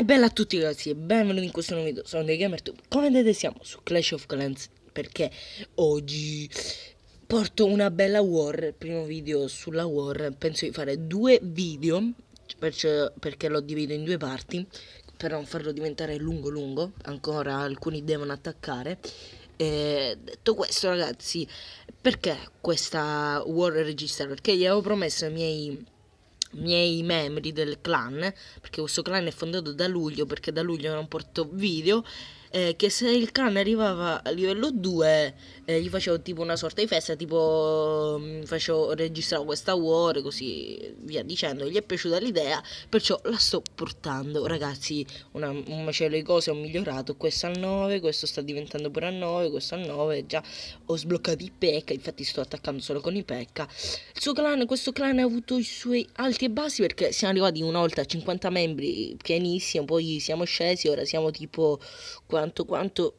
E bella a tutti ragazzi e benvenuti in questo nuovo video, sono dei GamerTube Come vedete siamo su Clash of Clans perché oggi porto una bella war, primo video sulla war Penso di fare due video perciò, perché lo divido in due parti Per non farlo diventare lungo lungo, ancora alcuni devono attaccare e detto questo ragazzi, perché questa war registrata? Perché gli avevo promesso ai miei miei membri del clan, perché questo clan è fondato da luglio, perché da luglio non porto video eh, che se il cane arrivava a livello 2 eh, gli facevo tipo una sorta di festa, tipo mm, facevo, registravo questa war così via dicendo, gli è piaciuta l'idea, perciò la sto portando. Ragazzi, una, un macello di cose ho migliorato, questo al 9, questo sta diventando pure al 9, questo al 9, già ho sbloccato i pecca, infatti sto attaccando solo con i pecca. Il suo clan, questo clan ha avuto i suoi alti e bassi perché siamo arrivati una volta a 50 membri pienissimo, poi siamo scesi, ora siamo tipo 40 quanto, quanto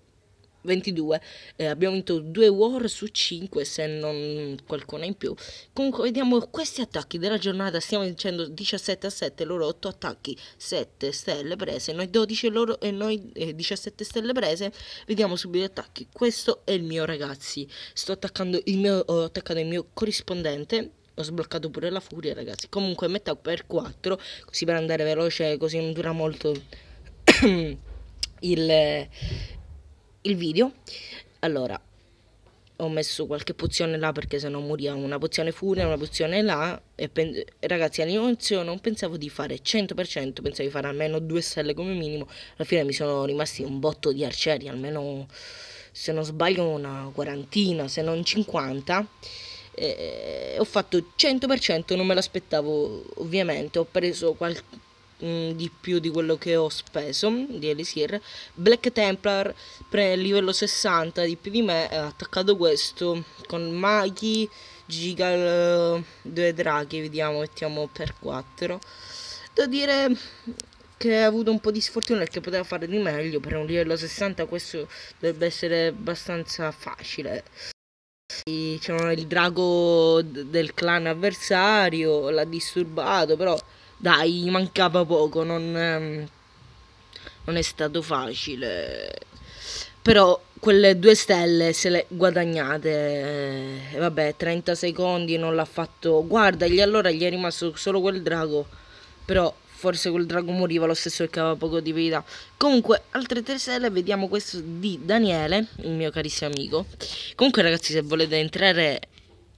22 eh, abbiamo vinto 2 war su 5 se non qualcuna in più comunque vediamo questi attacchi della giornata stiamo dicendo 17 a 7 loro 8 attacchi 7 stelle prese noi 12 loro e noi eh, 17 stelle prese vediamo subito gli attacchi questo è il mio ragazzi sto attaccando il mio ho attaccato il mio corrispondente ho sbloccato pure la furia ragazzi comunque metà per 4 così per andare veloce così non dura molto il, il video. Allora, ho messo qualche pozione là perché se no moriamo, una pozione furia, una pozione là e pen- ragazzi all'inizio non pensavo di fare 100%, pensavo di fare almeno due stelle come minimo, alla fine mi sono rimasti un botto di arcieri, almeno se non sbaglio una quarantina, se non 50. E ho fatto 100%, non me l'aspettavo ovviamente, ho preso qualche Mm, di più di quello che ho speso di Elisir. Black Templar pre- livello 60 di più di me, ha attaccato questo con maghi, gigal, eh, due draghi, vediamo, mettiamo per 4. Devo dire che ha avuto un po' di sfortuna perché poteva fare di meglio, per un livello 60 questo dovrebbe essere abbastanza facile c'erano il drago del clan avversario, l'ha disturbato, però dai, mancava poco, non, ehm, non è stato facile. Però quelle due stelle se le guadagnate. Eh, vabbè, 30 secondi non l'ha fatto. Guardagli, allora gli è rimasto solo quel drago. Però forse quel drago moriva lo stesso perché aveva poco di vita. Comunque, altre tre stelle, vediamo questo di Daniele, il mio carissimo amico. Comunque, ragazzi, se volete entrare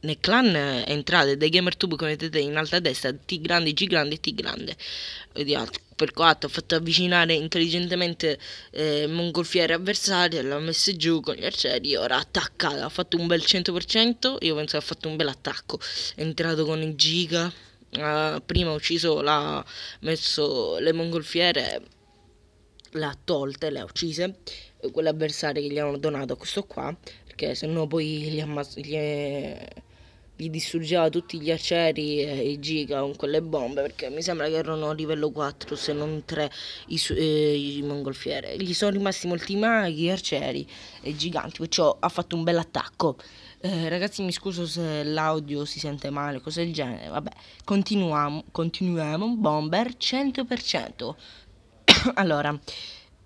nel clan entrate dei GamerTube come vedete in alta destra T grande, G grande, T grande per coatto ho fatto avvicinare intelligentemente eh, mongolfiere avversari l'ho messo giù con gli arcieri ora attaccata ha fatto un bel 100% io penso che ha fatto un bel attacco è entrato con il giga eh, prima ha ucciso l'ha messo le mongolfiere le ha tolte le ha uccise eh, quelle avversarie che gli hanno donato questo qua perché sennò poi gli ammazzo gli è gli distruggeva tutti gli aceri e i giga con quelle bombe perché mi sembra che erano a livello 4 se non 3 i, su- eh, i mongolfiere gli sono rimasti molti maghi, arcieri e giganti perciò ha fatto un bel attacco eh, ragazzi mi scuso se l'audio si sente male cose del genere vabbè continuiamo, continuiamo bomber 100% allora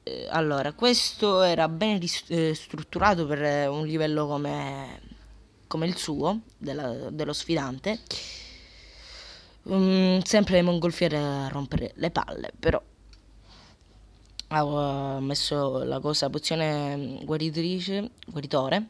eh, allora, questo era ben eh, strutturato per un livello come come il suo, della, dello sfidante. Um, sempre mongolfiere a rompere le palle, però ha uh, messo la cosa pozione mm, guaritrice, guaritore.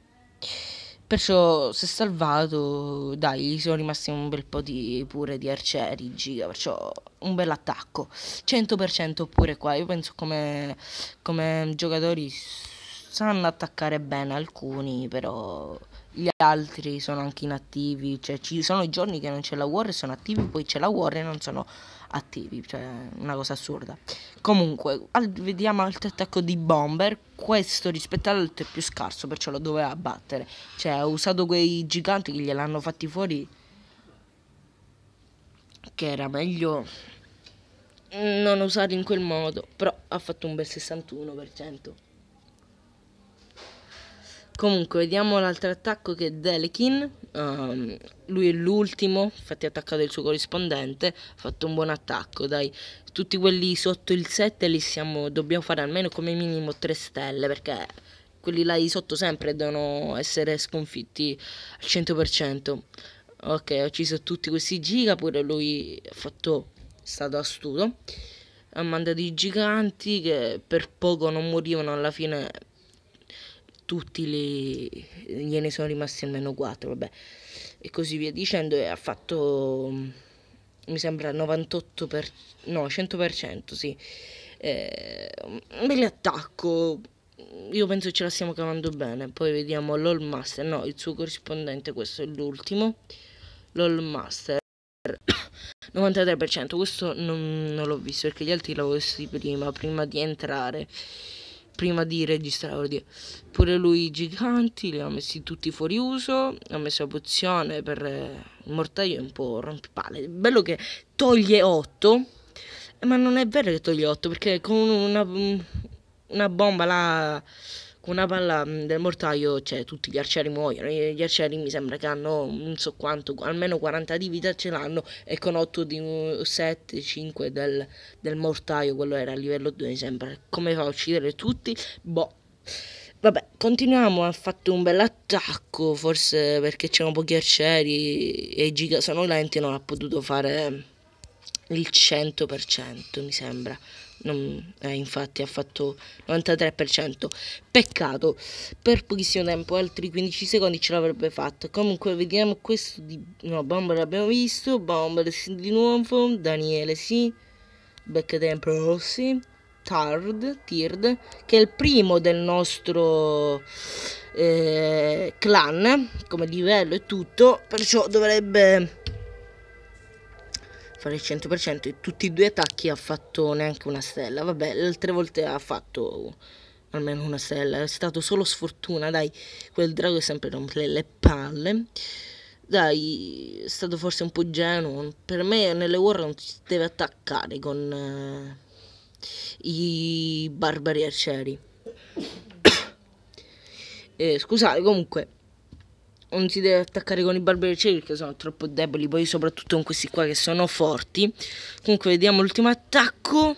Perciò si è salvato, dai, gli sono rimasti un bel po' di, pure di arcieri, giga, perciò un bel attacco. 100% pure qua, io penso come, come giocatori sanno attaccare bene alcuni, però gli altri sono anche inattivi, cioè ci sono i giorni che non c'è la war e sono attivi, poi c'è la war e non sono attivi, cioè una cosa assurda. Comunque, al, vediamo altro attacco di Bomber, questo rispetto all'altro è più scarso, perciò lo doveva battere, cioè ha usato quei giganti che gliel'hanno fatti fuori, che era meglio non usare in quel modo, però ha fatto un bel 61%. Comunque, vediamo l'altro attacco che è Delekin. Um, lui è l'ultimo, infatti ha attaccato il suo corrispondente, ha fatto un buon attacco, dai. Tutti quelli sotto il 7 li siamo, dobbiamo fare almeno come minimo 3 stelle, perché quelli là di sotto sempre devono essere sconfitti al 100%. Ok, ha ucciso tutti questi giga, pure lui ha fatto, è stato astuto. Ha mandato i giganti che per poco non morivano, alla fine tutti le, gliene sono rimasti almeno 4, vabbè, e così via dicendo, e ha fatto, mm, mi sembra, 98%, per, no, 100%, sì, eh, un bel attacco, io penso ce la stiamo cavando bene, poi vediamo l'All Master, no, il suo corrispondente, questo è l'ultimo, l'All Master. 93% questo non, non l'ho visto perché gli altri l'avevo visto prima prima di entrare prima di registrare. Pure lui i giganti li ha messi tutti fuori uso, ha messo la pozione per eh, il mortaio è un po' rompipale. Bello che toglie 8, ma non è vero che toglie 8 perché con una, una bomba là con ecco, una palla mm, del mortaio, cioè tutti gli arcieri muoiono, gli arcieri mi sembra che hanno non so quanto, almeno 40 di vita ce l'hanno e con 8 di 7, uh, 5 del, del mortaio, quello era a livello 2 mi sembra, come fa a uccidere tutti? Boh. Vabbè, continuiamo, ha fatto un bel attacco, forse perché c'erano pochi arcieri e i Giga sono lenti non ha potuto fare il 100%, mi sembra. Non, eh, infatti ha fatto 93%. Peccato, per pochissimo tempo, altri 15 secondi ce l'avrebbe fatta. Comunque vediamo questo di... No, Bomber l'abbiamo visto, Bomber di nuovo, Daniele sì, Back Tempo Rossi. Tard, Tird, che è il primo del nostro eh, clan, come livello e tutto, perciò dovrebbe fare il 100% e tutti e due attacchi ha fatto neanche una stella. Vabbè, le altre volte ha fatto almeno una stella. È stato solo sfortuna, dai. Quel drago è sempre rompe le palle. Dai, è stato forse un po' ingenuo. Per me nelle war non si deve attaccare con eh, i barbari arcieri. eh, scusate, comunque non si deve attaccare con i barberi barbercieri perché sono troppo deboli, poi soprattutto con questi qua che sono forti. Comunque vediamo l'ultimo attacco.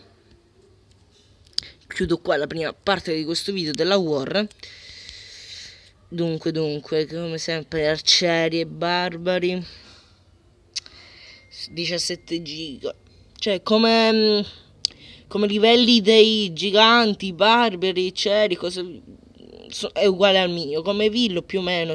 Chiudo qua la prima parte di questo video della war. Dunque, dunque, come sempre, arcieri e barbari. 17 giga. Cioè, come, mm, come livelli dei giganti, barberi, ceri, cose... È uguale al mio. Come villo più o meno.